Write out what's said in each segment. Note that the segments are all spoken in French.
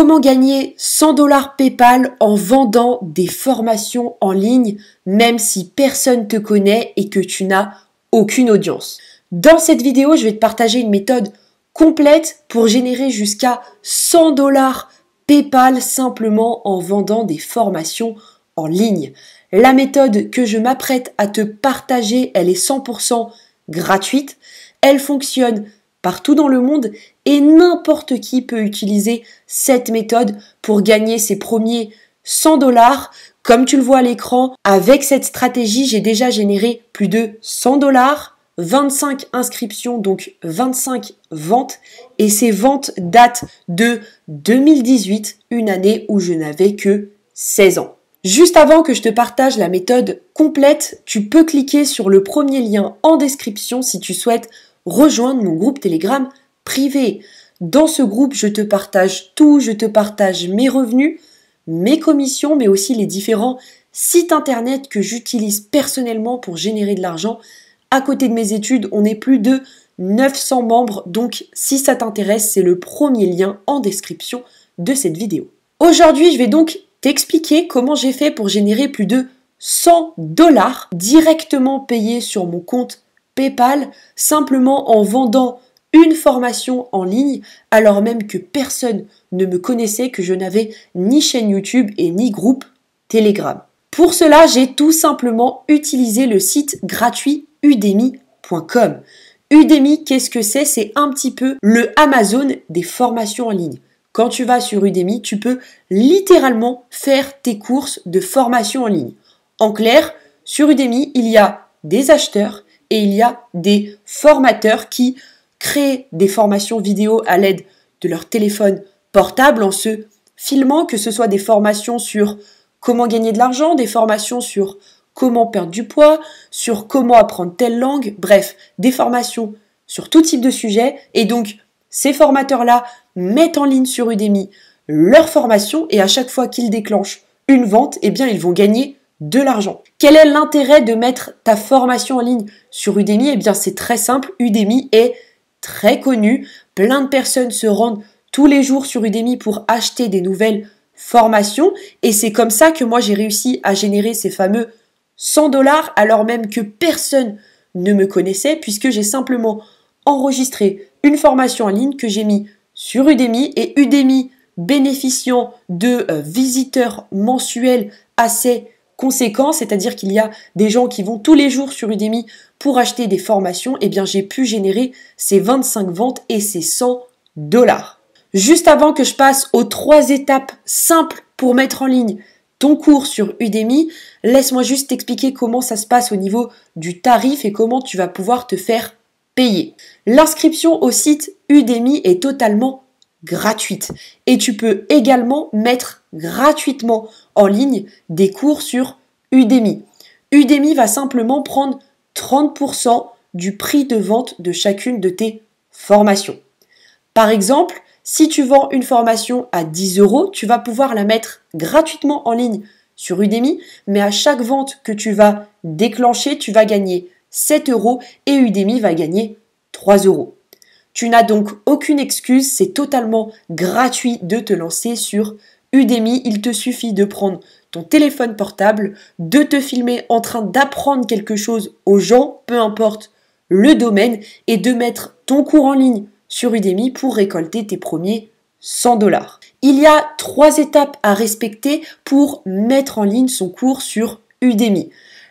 Comment gagner 100 dollars PayPal en vendant des formations en ligne même si personne te connaît et que tu n'as aucune audience. Dans cette vidéo, je vais te partager une méthode complète pour générer jusqu'à 100 dollars PayPal simplement en vendant des formations en ligne. La méthode que je m'apprête à te partager, elle est 100% gratuite. Elle fonctionne partout dans le monde et n'importe qui peut utiliser cette méthode pour gagner ses premiers 100 dollars. Comme tu le vois à l'écran, avec cette stratégie, j'ai déjà généré plus de 100 dollars, 25 inscriptions, donc 25 ventes. Et ces ventes datent de 2018, une année où je n'avais que 16 ans. Juste avant que je te partage la méthode complète, tu peux cliquer sur le premier lien en description si tu souhaites rejoindre mon groupe Telegram privé. Dans ce groupe, je te partage tout, je te partage mes revenus, mes commissions, mais aussi les différents sites internet que j'utilise personnellement pour générer de l'argent. À côté de mes études, on est plus de 900 membres, donc si ça t'intéresse, c'est le premier lien en description de cette vidéo. Aujourd'hui, je vais donc t'expliquer comment j'ai fait pour générer plus de 100 dollars directement payés sur mon compte PayPal simplement en vendant une formation en ligne alors même que personne ne me connaissait, que je n'avais ni chaîne YouTube et ni groupe Telegram. Pour cela, j'ai tout simplement utilisé le site gratuit udemy.com. Udemy, qu'est-ce que c'est C'est un petit peu le Amazon des formations en ligne. Quand tu vas sur Udemy, tu peux littéralement faire tes courses de formation en ligne. En clair, sur Udemy, il y a des acheteurs et il y a des formateurs qui créent des formations vidéo à l'aide de leur téléphone portable en se filmant, que ce soit des formations sur comment gagner de l'argent, des formations sur comment perdre du poids, sur comment apprendre telle langue, bref, des formations sur tout type de sujet. Et donc, ces formateurs-là mettent en ligne sur Udemy leur formation et à chaque fois qu'ils déclenchent une vente, eh bien, ils vont gagner de l'argent. Quel est l'intérêt de mettre ta formation en ligne sur Udemy Eh bien, c'est très simple. Udemy est très connu. Plein de personnes se rendent tous les jours sur Udemy pour acheter des nouvelles formations. Et c'est comme ça que moi, j'ai réussi à générer ces fameux 100 dollars alors même que personne ne me connaissait puisque j'ai simplement enregistré une formation en ligne que j'ai mis sur Udemy et Udemy bénéficiant de euh, visiteurs mensuels assez c'est-à-dire qu'il y a des gens qui vont tous les jours sur Udemy pour acheter des formations, eh bien j'ai pu générer ces 25 ventes et ces 100 dollars. Juste avant que je passe aux trois étapes simples pour mettre en ligne ton cours sur Udemy, laisse-moi juste t'expliquer comment ça se passe au niveau du tarif et comment tu vas pouvoir te faire payer. L'inscription au site Udemy est totalement gratuite. Et tu peux également mettre gratuitement en ligne des cours sur Udemy. Udemy va simplement prendre 30% du prix de vente de chacune de tes formations. Par exemple, si tu vends une formation à 10 euros, tu vas pouvoir la mettre gratuitement en ligne sur Udemy, mais à chaque vente que tu vas déclencher, tu vas gagner 7 euros et Udemy va gagner 3 euros. Tu n'as donc aucune excuse, c'est totalement gratuit de te lancer sur Udemy. Il te suffit de prendre ton téléphone portable, de te filmer en train d'apprendre quelque chose aux gens, peu importe le domaine, et de mettre ton cours en ligne sur Udemy pour récolter tes premiers 100 dollars. Il y a trois étapes à respecter pour mettre en ligne son cours sur Udemy.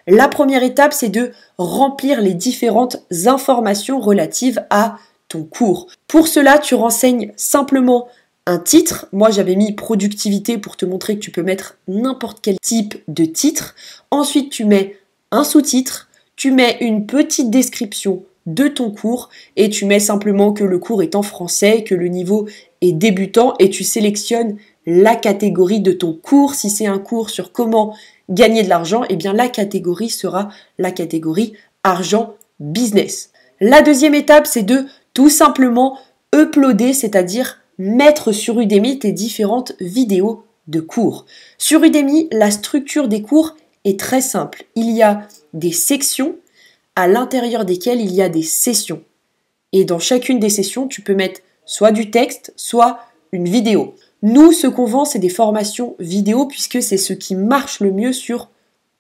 La première étape, c'est de remplir les différentes informations relatives à ton cours. Pour cela, tu renseignes simplement un titre. Moi, j'avais mis productivité pour te montrer que tu peux mettre n'importe quel type de titre. Ensuite, tu mets un sous-titre, tu mets une petite description de ton cours et tu mets simplement que le cours est en français, que le niveau est débutant et tu sélectionnes la catégorie de ton cours. Si c'est un cours sur comment gagner de l'argent, eh bien la catégorie sera la catégorie argent business. La deuxième étape, c'est de tout simplement uploader, c'est-à-dire mettre sur Udemy tes différentes vidéos de cours. Sur Udemy, la structure des cours est très simple. Il y a des sections à l'intérieur desquelles il y a des sessions. Et dans chacune des sessions, tu peux mettre soit du texte, soit une vidéo. Nous, ce qu'on vend, c'est des formations vidéo puisque c'est ce qui marche le mieux sur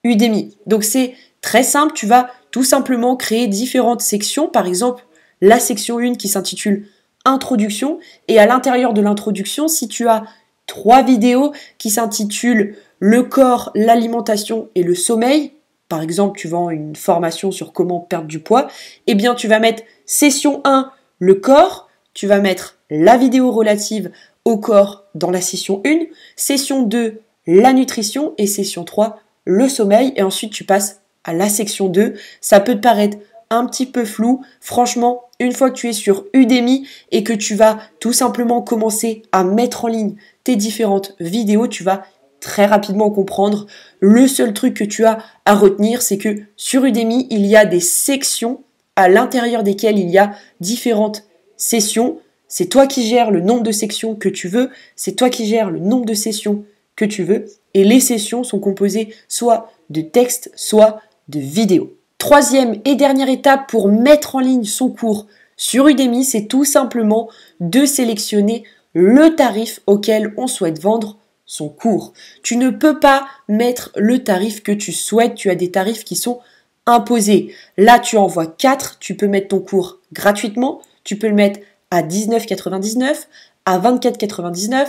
Udemy. Donc c'est très simple, tu vas tout simplement créer différentes sections, par exemple la section 1 qui s'intitule Introduction. Et à l'intérieur de l'introduction, si tu as trois vidéos qui s'intitulent Le corps, l'alimentation et le sommeil, par exemple, tu vends une formation sur comment perdre du poids, eh bien, tu vas mettre session 1, le corps, tu vas mettre la vidéo relative au corps dans la session 1, session 2, la nutrition et session 3, le sommeil, et ensuite tu passes à la section 2. Ça peut te paraître un petit peu flou, franchement, une fois que tu es sur Udemy et que tu vas tout simplement commencer à mettre en ligne tes différentes vidéos, tu vas très rapidement comprendre. Le seul truc que tu as à retenir, c'est que sur Udemy, il y a des sections à l'intérieur desquelles il y a différentes sessions. C'est toi qui gères le nombre de sections que tu veux, c'est toi qui gères le nombre de sessions que tu veux, et les sessions sont composées soit de textes, soit de vidéos. Troisième et dernière étape pour mettre en ligne son cours sur Udemy, c'est tout simplement de sélectionner le tarif auquel on souhaite vendre son cours. Tu ne peux pas mettre le tarif que tu souhaites, tu as des tarifs qui sont imposés. Là, tu envoies 4, tu peux mettre ton cours gratuitement, tu peux le mettre à 19,99, à 24,99,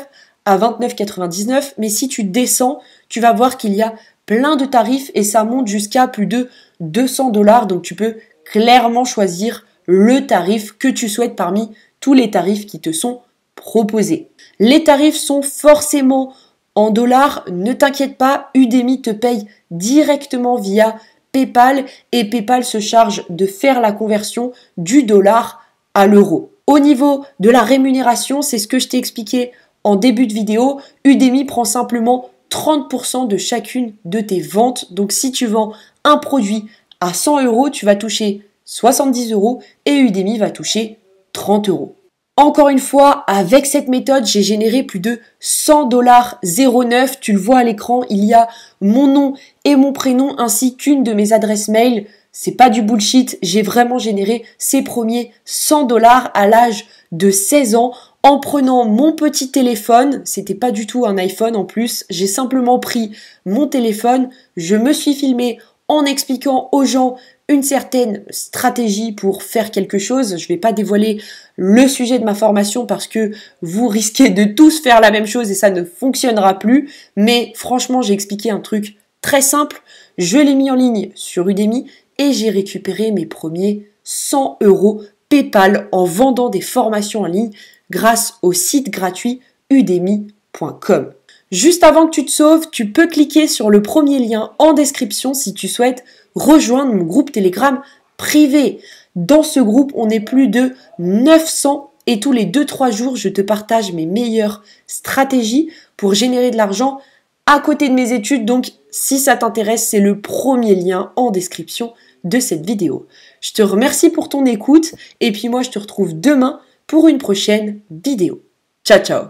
à 29,99, mais si tu descends, tu vas voir qu'il y a plein de tarifs et ça monte jusqu'à plus de 200 dollars. Donc tu peux clairement choisir le tarif que tu souhaites parmi tous les tarifs qui te sont proposés. Les tarifs sont forcément en dollars. Ne t'inquiète pas, Udemy te paye directement via PayPal et PayPal se charge de faire la conversion du dollar à l'euro. Au niveau de la rémunération, c'est ce que je t'ai expliqué en début de vidéo, Udemy prend simplement 30% de chacune de tes ventes. Donc si tu vends un produit à 100 euros, tu vas toucher 70 euros et Udemy va toucher 30 euros. Encore une fois, avec cette méthode, j'ai généré plus de 100 dollars 09. Tu le vois à l'écran, il y a mon nom et mon prénom ainsi qu'une de mes adresses mail. C'est pas du bullshit, j'ai vraiment généré ces premiers 100 dollars à l'âge de 16 ans en prenant mon petit téléphone, c'était pas du tout un iPhone en plus, j'ai simplement pris mon téléphone, je me suis filmé en expliquant aux gens une certaine stratégie pour faire quelque chose. Je ne vais pas dévoiler le sujet de ma formation parce que vous risquez de tous faire la même chose et ça ne fonctionnera plus. Mais franchement, j'ai expliqué un truc très simple. Je l'ai mis en ligne sur Udemy et j'ai récupéré mes premiers 100 euros PayPal en vendant des formations en ligne grâce au site gratuit udemy.com. Juste avant que tu te sauves, tu peux cliquer sur le premier lien en description si tu souhaites rejoindre mon groupe Telegram privé. Dans ce groupe, on est plus de 900 et tous les 2-3 jours, je te partage mes meilleures stratégies pour générer de l'argent à côté de mes études. Donc, si ça t'intéresse, c'est le premier lien en description de cette vidéo. Je te remercie pour ton écoute et puis moi, je te retrouve demain pour une prochaine vidéo. Ciao, ciao